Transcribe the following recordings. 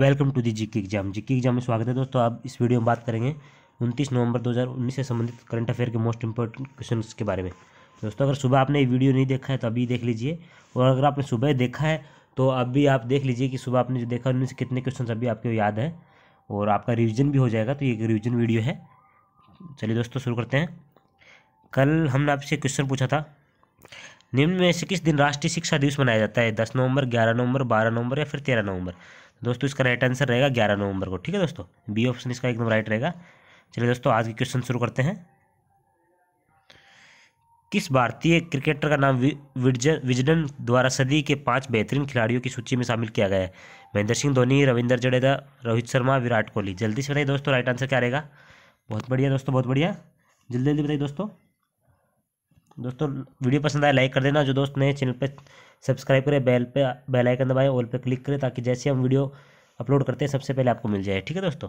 welcome to the GK exam GK exam में स्वागत है दोस्तों आप इस वीडियो में बात करेंगे 29 नवंबर 2019 से संबंधित करंट अफेयर के मोस्ट इंपॉर्टेंट क्वेश्चन के बारे में दोस्तों अगर सुबह आपने ये वीडियो नहीं देखा है तो अभी देख लीजिए और अगर आपने सुबह देखा है तो अभी आप देख लीजिए कि सुबह आपने जो देखा उनमें से कितने क्वेश्चन अभी आपको याद है और आपका रिविजन भी हो जाएगा तो ये रिविजन वीडियो है चलिए दोस्तों शुरू करते हैं कल हमने आपसे क्वेश्चन पूछा था निम्न में से किस दिन राष्ट्रीय शिक्षा दिवस मनाया जाता है दस नवंबर ग्यारह नवंबर बारह नवंबर या फिर तेरह नवंबर दोस्तों इसका राइट आंसर रहेगा ग्यारह नवंबर को ठीक है दोस्तों बी ऑप्शन इसका एकदम राइट रहेगा चलिए दोस्तों आज के क्वेश्चन शुरू करते हैं किस भारतीय क्रिकेटर का नाम विजडन द्वारा सदी के पांच बेहतरीन खिलाड़ियों की सूची में शामिल किया गया है महेंद्र सिंह धोनी रविंद्र जडेजा रोहित शर्मा विराट कोहली जल्दी से बताइए दोस्तों राइट आंसर क्या रहेगा बहुत बढ़िया दोस्तों बहुत बढ़िया जल्दी जल्दी बताइए दोस्तों दोस्तों वीडियो पसंद आए लाइक कर देना जो दोस्त नए चैनल पर सब्सक्राइब करें बेल पे बेल आइकन दबाएं ऑल पे क्लिक करें ताकि जैसे हम वीडियो अपलोड करते हैं सबसे पहले आपको मिल जाए ठीक है दोस्तों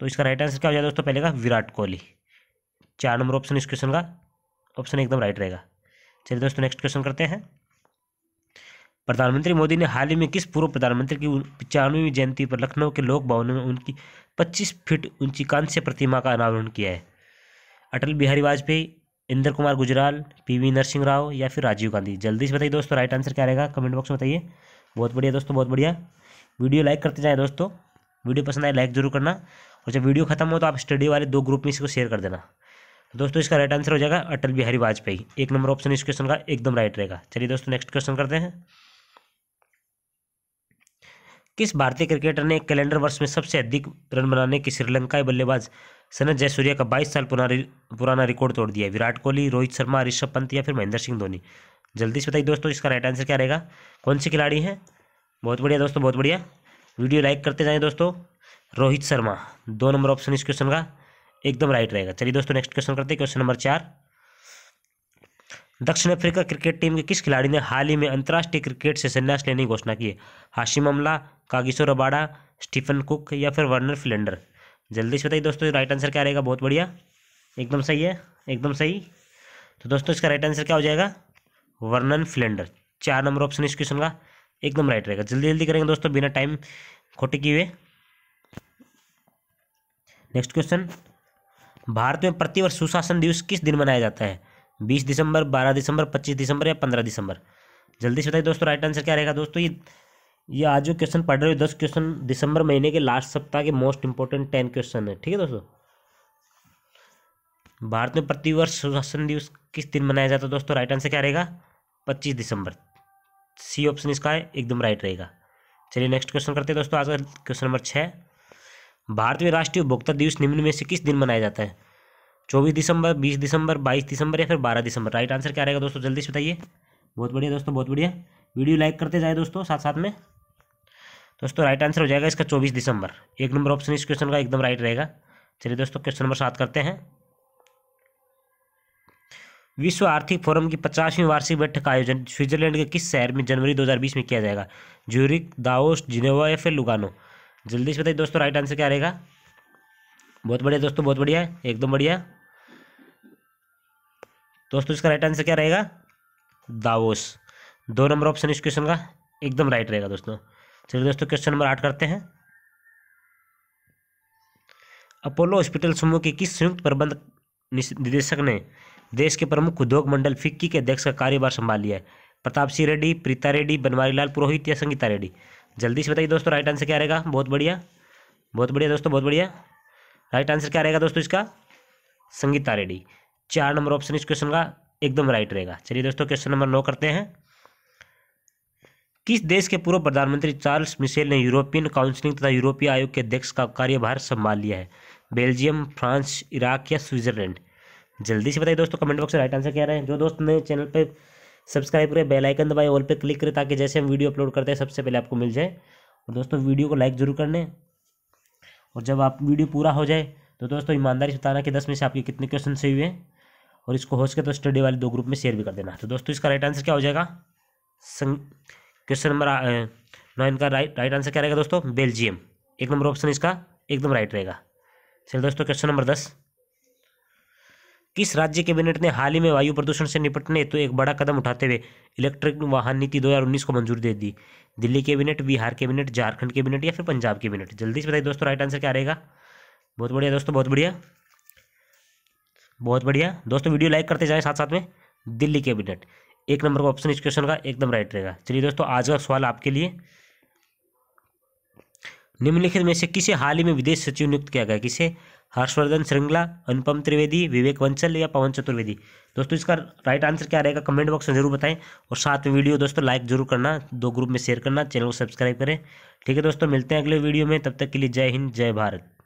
तो इसका राइट आंसर क्या हो जाए दोस्तों पहले का विराट कोहली चार नंबर ऑप्शन इस क्वेश्चन का ऑप्शन एकदम राइट रहेगा चलिए दोस्तों नेक्स्ट क्वेश्चन करते हैं प्रधानमंत्री मोदी ने हाल ही में किस पूर्व प्रधानमंत्री की पचानवीं जयंती पर लखनऊ के लोक भवन में उनकी 25 फीट ऊंची कांस्य प्रतिमा का अनावरण किया है अटल बिहारी वाजपेयी इंद्र कुमार गुजराल पीवी नरसिंह राव या फिर राजीव गांधी जल्दी से बताइए दोस्तों राइट आंसर क्या रहेगा कमेंट बॉक्स में बताइए बहुत बढ़िया दोस्तों बहुत बढ़िया वीडियो लाइक करते जाए दोस्तों वीडियो पसंद आए लाइक जरूर करना और जब वीडियो खत्म हो तो आप स्टडी वाले दो ग्रुप में इसको शेयर कर देना तो दोस्तों इसका राइट आंसर हो जाएगा अटल बिहारी वाजपेयी एक नंबर ऑप्शन इस क्वेश्चन का एकदम राइट रहेगा चलिए दोस्तों नेक्स्ट क्वेश्चन करते हैं किस भारतीय क्रिकेटर ने कैलेंडर वर्ष में सबसे अधिक रन बनाने की श्रीलंकाई बल्लेबाज सनत जयसूर्या का 22 साल पुराना पुराना रिकॉर्ड तोड़ दिया विराट कोहली रोहित शर्मा ऋषभ पंत या फिर महेंद्र सिंह धोनी जल्दी से बताइए दोस्तों इसका राइट आंसर क्या रहेगा कौन से खिलाड़ी हैं बहुत बढ़िया दोस्तों बहुत बढ़िया वीडियो लाइक करते जाएँ दोस्तों रोहित शर्मा दो नंबर ऑप्शन इस क्वेश्चन का एकदम राइट रहेगा चलिए दोस्तों नेक्स्ट क्वेश्चन करते हैं क्वेश्चन नंबर चार दक्षिण अफ्रीका क्रिकेट टीम के किस खिलाड़ी ने हाल ही में अंतर्राष्ट्रीय क्रिकेट से संन्यास लेने की घोषणा की है हाशिम अमला कागिशोर अबाड़ा स्टीफन कुक या फिर वर्नर फिलेंडर जल्दी से बताइए दोस्तों राइट आंसर क्या रहेगा बहुत बढ़िया एकदम सही है एकदम सही तो दोस्तों इसका राइट आंसर क्या हो जाएगा वर्णन सिलेंडर चार नंबर ऑप्शन इस क्वेश्चन का एकदम राइट रहेगा जल्दी जल्दी करेंगे दोस्तों बिना टाइम खोटे किए नेक्स्ट क्वेश्चन भारत में प्रतिवर्ष सुशासन दिवस किस दिन मनाया जाता है बीस दिसंबर बारह दिसंबर पच्चीस दिसंबर या पंद्रह दिसंबर जल्दी से बताइए दोस्तों राइट आंसर क्या रहेगा दोस्तों ये ये आज जो क्वेश्चन पढ़ रहे हो दस क्वेश्चन दिसंबर महीने के लास्ट सप्ताह के मोस्ट इंपॉर्टेंट टेन क्वेश्चन है ठीक है दोस्तों भारत में प्रतिवर्ष सुशासन दिवस किस दिन मनाया जाता है दोस्तों राइट आंसर क्या रहेगा पच्चीस दिसंबर सी ऑप्शन इसका है एकदम राइट रहेगा चलिए नेक्स्ट क्वेश्चन करते हैं दोस्तों आज का क्वेश्चन नंबर छः भारत में राष्ट्रीय उपभोक्ता दिवस निम्न में से किस दिन मनाया जाता है चौबीस दिसंबर बीस दिसंबर बाईस दिसंबर या फिर बारह दिसंबर राइट आंसर क्या रहेगा दोस्तों जल्दी से बताइए बहुत बढ़िया दोस्तों बहुत बढ़िया वीडियो लाइक करते जाए दोस्तों साथ साथ में दोस्तों राइट आंसर हो जाएगा इसका चौबीस दिसंबर एक नंबर ऑप्शन इस क्वेश्चन का एकदम राइट रहेगा चलिए दोस्तों क्वेश्चन नंबर सात करते हैं विश्व आर्थिक फोरम की पचासवीं वार्षिक बैठक का आयोजन स्विट्जरलैंड के किस शहर में जनवरी 2020 में किया जाएगा ज्यूरिक दाओस जिनेवा या फिर लुगानो जल्दी से बताइए दोस्तों राइट आंसर क्या रहेगा बहुत बढ़िया दोस्तों बहुत बढ़िया एकदम बढ़िया दोस्तों इसका राइट आंसर क्या रहेगा दावोस दो नंबर ऑप्शन इस क्वेश्चन का एकदम राइट रहेगा दोस्तों चलिए दोस्तों क्वेश्चन नंबर आठ करते हैं अपोलो हॉस्पिटल समूह के किस संयुक्त प्रबंध निदेशक ने देश के प्रमुख उद्योग मंडल फिक्की के अध्यक्ष का कार्यभार संभाल लिया है प्रताप सिंह रेड्डी प्रीता रेड्डी बनवारी लाल पुरोहित या संगीता रेड्डी जल्दी से बताइए दोस्तों राइट आंसर क्या रहेगा बहुत बढ़िया बहुत बढ़िया दोस्तों बहुत बढ़िया राइट आंसर क्या रहेगा दोस्तों इसका संगीता रेड्डी चार नंबर ऑप्शन इस क्वेश्चन का एकदम राइट रहेगा चलिए दोस्तों क्वेश्चन नंबर नौ करते हैं किस देश के पूर्व प्रधानमंत्री चार्ल्स मिशेल ने यूरोपियन काउंसिलिंग तथा यूरोपीय आयोग के अध्यक्ष का कार्यभार संभाल लिया है बेल्जियम फ्रांस इराक या स्विट्जरलैंड जल्दी से बताइए दोस्तों कमेंट बॉक्स में राइट आंसर क्या रहे हैं जो दोस्त नए चैनल पर सब्सक्राइब करें बेल आइकन दबाए ऑल पे क्लिक करें ताकि जैसे हम वीडियो अपलोड करते हैं सबसे पहले आपको मिल जाए और दोस्तों वीडियो को लाइक जरूर कर लें और जब आप वीडियो पूरा हो जाए तो दोस्तों ईमानदारी से बताना कि दस में से आपके कितने क्वेश्चन सही हुए और इसको हो सके तो स्टडी वाले दो ग्रुप में शेयर भी कर देना तो दोस्तों इसका राइट आंसर क्या हो जाएगा संग क्वेश्चन नंबर नाइन का राइट राइट आंसर क्या रहेगा दोस्तों बेल्जियम एक नंबर ऑप्शन इसका एकदम राइट रहेगा चलिए दोस्तों क्वेश्चन नंबर दस किस राज्य कैबिनेट ने हाल ही में वायु प्रदूषण से निपटने तो एक बड़ा कदम उठाते हुए इलेक्ट्रिक वाहन नीति 2019 को मंजूरी दे दी Delhi cabinet Bihar cabinet Jharkhand cabinet या फिर पंजाब कैबिनेट जल्दी से बताइए दोस्तों राइट आंसर क्या रहेगा बहुत बढ़िया दोस्तों बहुत बढ़िया बहुत बढ़िया दोस्तों वीडियो लाइक करते जाए साथ साथ में दिल्ली कैबिनेट एक नंबर का ऑप्शन इस क्वेश्चन का एकदम राइट रहेगा चलिए दोस्तों आज का सवाल आपके लिए निम्नलिखित में से किसे हाल ही में विदेश सचिव नियुक्त किया गया किसे हर्षवर्धन श्रृंगला अनुपम त्रिवेदी विवेक वंशल या पवन चतुर्वेदी दोस्तों इसका राइट आंसर क्या रहेगा कमेंट बॉक्स में जरूर बताएं और साथ में वीडियो दोस्तों लाइक जरूर करना दो ग्रुप में शेयर करना चैनल को सब्सक्राइब करें ठीक है दोस्तों मिलते हैं अगले वीडियो में तब तक के लिए जय हिंद जय भारत